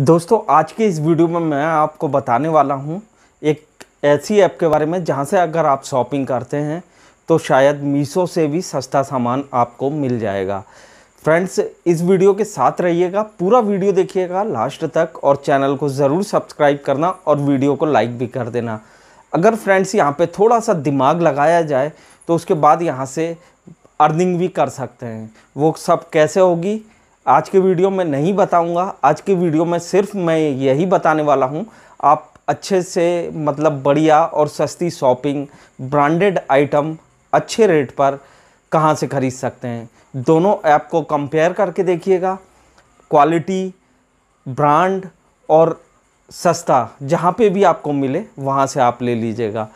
दोस्तों आज के इस वीडियो में मैं आपको बताने वाला हूँ एक ऐसी ऐप के बारे में जहाँ से अगर आप शॉपिंग करते हैं तो शायद मीशो से भी सस्ता सामान आपको मिल जाएगा फ्रेंड्स इस वीडियो के साथ रहिएगा पूरा वीडियो देखिएगा लास्ट तक और चैनल को ज़रूर सब्सक्राइब करना और वीडियो को लाइक भी कर देना अगर फ्रेंड्स यहाँ पर थोड़ा सा दिमाग लगाया जाए तो उसके बाद यहाँ से अर्निंग भी कर सकते हैं वो सब कैसे होगी आज के वीडियो में नहीं बताऊंगा आज के वीडियो में सिर्फ मैं यही बताने वाला हूं आप अच्छे से मतलब बढ़िया और सस्ती शॉपिंग ब्रांडेड आइटम अच्छे रेट पर कहां से ख़रीद सकते हैं दोनों ऐप को कंपेयर करके देखिएगा क्वालिटी ब्रांड और सस्ता जहाँ पे भी आपको मिले वहाँ से आप ले लीजिएगा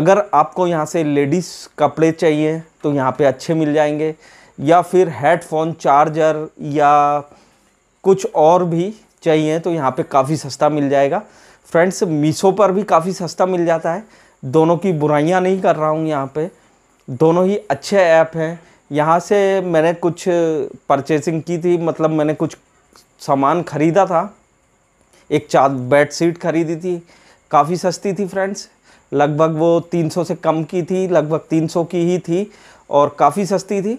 अगर आपको यहाँ से लेडीज़ कपड़े चाहिए तो यहाँ पे अच्छे मिल जाएंगे या फिर हेडफोन चार्जर या कुछ और भी चाहिए तो यहाँ पे काफ़ी सस्ता मिल जाएगा फ्रेंड्स मीशो पर भी काफ़ी सस्ता मिल जाता है दोनों की बुराइयाँ नहीं कर रहा हूँ यहाँ पे दोनों ही अच्छे ऐप हैं यहाँ से मैंने कुछ परचेसिंग की थी मतलब मैंने कुछ सामान ख़रीदा था एक चार बेड सीट खरीदी थी काफ़ी सस्ती थी फ्रेंड्स लगभग वो 300 से कम की थी लगभग 300 की ही थी और काफ़ी सस्ती थी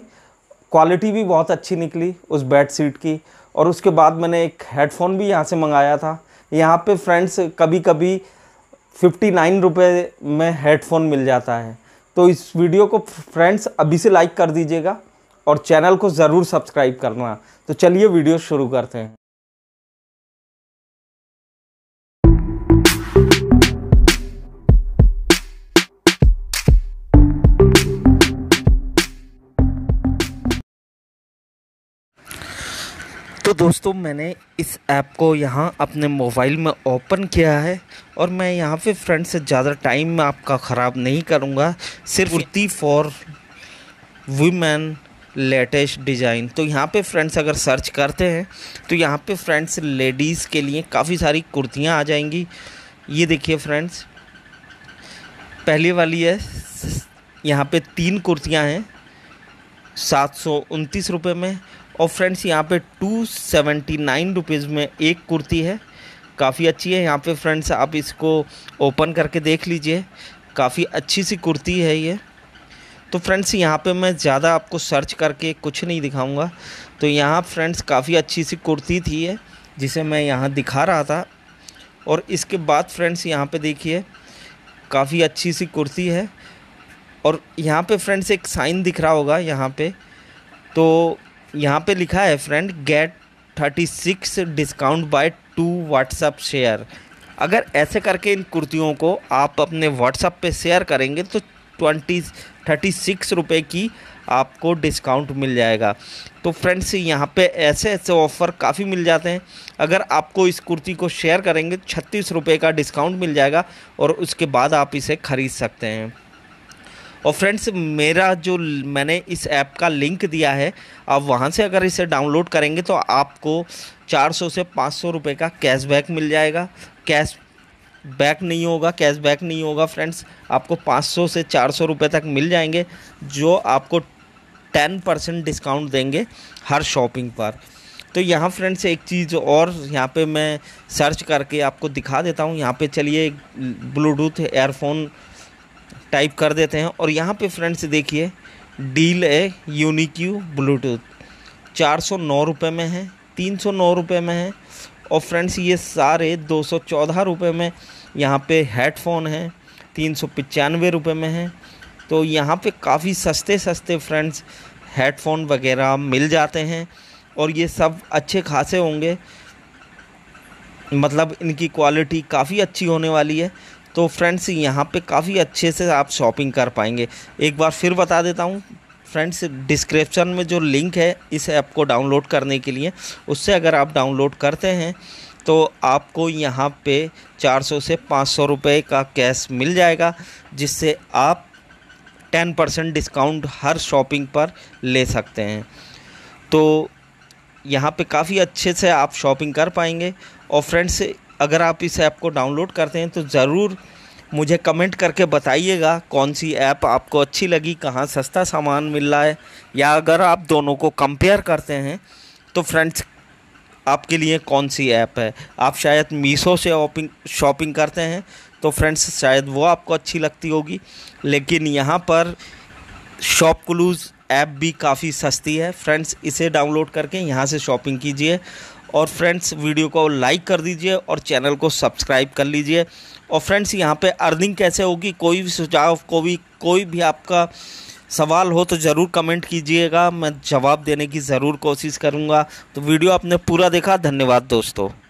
क्वालिटी भी बहुत अच्छी निकली उस बेड सीट की और उसके बाद मैंने एक हेडफ़ोन भी यहाँ से मंगाया था यहाँ पे फ्रेंड्स कभी कभी फिफ्टी नाइन रुपये में हेडफ़ोन मिल जाता है तो इस वीडियो को फ्रेंड्स अभी से लाइक कर दीजिएगा और चैनल को ज़रूर सब्सक्राइब करना तो चलिए वीडियो शुरू करते हैं तो दोस्तों मैंने इस ऐप को यहाँ अपने मोबाइल में ओपन किया है और मैं यहाँ पे फ्रेंड से ज़्यादा टाइम में आपका ख़राब नहीं करूँगा सिर्फ kurti for women latest design तो यहाँ पे फ्रेंड्स अगर सर्च करते हैं तो यहाँ पे फ्रेंड्स लेडीज़ के लिए काफ़ी सारी कुर्तियाँ आ जाएंगी ये देखिए फ्रेंड्स पहली वाली है यहाँ पे तीन कुर्तियाँ हैं सात सौ उनतीस रुपये में और फ्रेंड्स यहाँ पे टू सेवेंटी नाइन रुपीज़ में एक कुर्ती है काफ़ी अच्छी है यहाँ पे फ्रेंड्स आप इसको ओपन करके देख लीजिए काफ़ी अच्छी सी कुर्ती है ये तो फ्रेंड्स यहाँ पे मैं ज़्यादा आपको सर्च करके कुछ नहीं दिखाऊंगा तो यहाँ फ्रेंड्स काफ़ी अच्छी सी कुर्ती थी ये जिसे मैं यहाँ दिखा रहा था और इसके बाद फ्रेंड्स यहाँ पे देखिए काफ़ी अच्छी सी कुर्ती है और यहाँ पे फ्रेंड्स एक साइन दिख रहा होगा यहाँ पे तो यहाँ पे लिखा है friend get thirty six discount buy two WhatsApp share अगर ऐसे करके इन कुर्तियों को आप अपने व्हाट्सअप पे शेयर करेंगे तो ट्वेंटी थर्टी सिक्स रुपये की आपको डिस्काउंट मिल जाएगा तो फ्रेंड्स यहाँ पे ऐसे ऐसे ऑफ़र काफ़ी मिल जाते हैं अगर आपको इस कुर्ती को शेयर करेंगे छत्तीस रुपये का डिस्काउंट मिल जाएगा और उसके बाद आप इसे ख़रीद सकते हैं और फ्रेंड्स मेरा जो मैंने इस ऐप का लिंक दिया है आप वहाँ से अगर इसे डाउनलोड करेंगे तो आपको 400 से 500 रुपए का कैशबैक मिल जाएगा कैश बैक नहीं होगा कैशबैक नहीं होगा फ्रेंड्स आपको 500 से 400 रुपए तक मिल जाएंगे जो आपको 10 परसेंट डिस्काउंट देंगे हर शॉपिंग पर तो यहाँ फ्रेंड्स एक चीज़ और यहाँ पे मैं सर्च करके आपको दिखा देता हूँ यहाँ पे चलिए ब्लूटूथ एयरफोन टाइप कर देते हैं और यहाँ पे फ्रेंड्स देखिए डील है यूनिक्यू ब्लूटूथ चार सौ नौ रुपये में है तीन सौ नौ रुपये में है और फ्रेंड्स ये सारे दो सौ चौदह रुपये में यहाँ पे हेडफोन है तीन सौ पचानवे रुपये में है तो यहाँ पे काफ़ी सस्ते सस्ते फ्रेंड्स हेडफोन वगैरह मिल जाते हैं और ये सब अच्छे खासे होंगे मतलब इनकी क्वालिटी काफ़ी अच्छी होने वाली है तो फ्रेंड्स यहाँ पे काफ़ी अच्छे से आप शॉपिंग कर पाएंगे एक बार फिर बता देता हूँ फ्रेंड्स डिस्क्रिप्शन में जो लिंक है इस ऐप को डाउनलोड करने के लिए उससे अगर आप डाउनलोड करते हैं तो आपको यहाँ पे 400 से 500 रुपए का कैश मिल जाएगा जिससे आप 10 परसेंट डिस्काउंट हर शॉपिंग पर ले सकते हैं तो यहाँ पे काफ़ी अच्छे से आप शॉपिंग कर पाएंगे और फ्रेंड्स अगर आप इस ऐप को डाउनलोड करते हैं तो ज़रूर मुझे कमेंट करके बताइएगा कौन सी ऐप आपको अच्छी लगी कहाँ सस्ता सामान मिल रहा है या अगर आप दोनों को कंपेयर करते हैं तो फ्रेंड्स आपके लिए कौन सी ऐप है आप शायद मीशो से ऑपिंग शॉपिंग करते हैं तो फ्रेंड्स शायद वो आपको अच्छी लगती होगी लेकिन यहाँ पर शॉप क्लूज़ ऐप भी काफ़ी सस्ती है फ्रेंड्स इसे डाउनलोड करके यहाँ से शॉपिंग कीजिए और फ्रेंड्स वीडियो को लाइक कर दीजिए और चैनल को सब्सक्राइब कर लीजिए और फ्रेंड्स यहाँ पे अर्निंग कैसे होगी कोई भी सुझाव को भी कोई भी आपका सवाल हो तो ज़रूर कमेंट कीजिएगा मैं जवाब देने की ज़रूर कोशिश करूँगा तो वीडियो आपने पूरा देखा धन्यवाद दोस्तों